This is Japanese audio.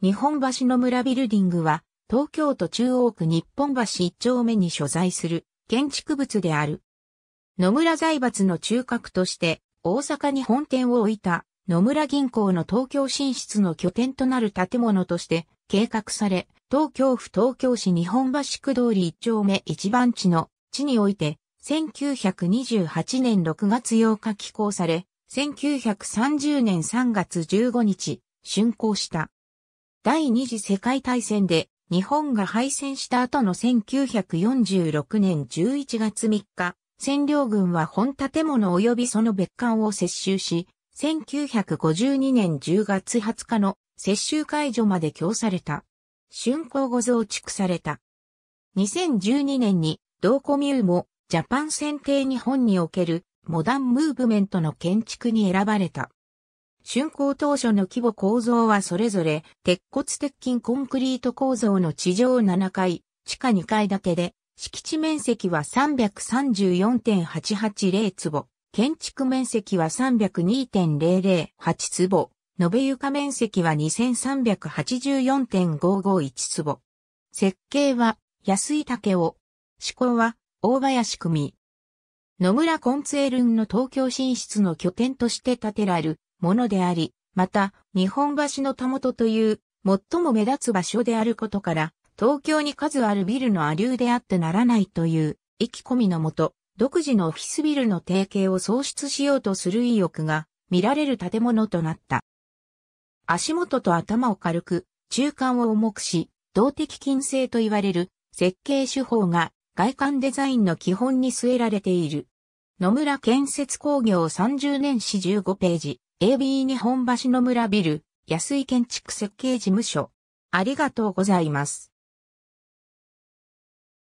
日本橋の村ビルディングは、東京都中央区日本橋一丁目に所在する建築物である。野村財閥の中核として、大阪に本店を置いた野村銀行の東京進出の拠点となる建物として計画され、東京府東京市日本橋区通り一丁目一番地の地において、1928年6月8日起工され、1930年3月15日、竣工した。第二次世界大戦で日本が敗戦した後の1946年11月3日、占領軍は本建物及びその別館を接収し、1952年10月20日の接収解除まで供された。竣工後増築された。2012年に同コミューもジャパン選定日本におけるモダンムーブメントの建築に選ばれた。竣工当初の規模構造はそれぞれ、鉄骨鉄筋コンクリート構造の地上7階、地下2階建てで、敷地面積は334.880坪、建築面積は302.008坪、延べ床面積は2384.551坪。設計は安井竹を、施工は大林組。野村コンツェルンの東京進出の拠点として建てられるものであり、また、日本橋のたもとという、最も目立つ場所であることから、東京に数あるビルの亜流であってならないという、意気込みのもと、独自のオフィスビルの提携を創出しようとする意欲が見られる建物となった。足元と頭を軽く、中間を重くし、動的金星と言われる設計手法が外観デザインの基本に据えられている。野村建設工業30年史15ページ。AB 日本橋の村ビル、安井建築設計事務所。ありがとうございます。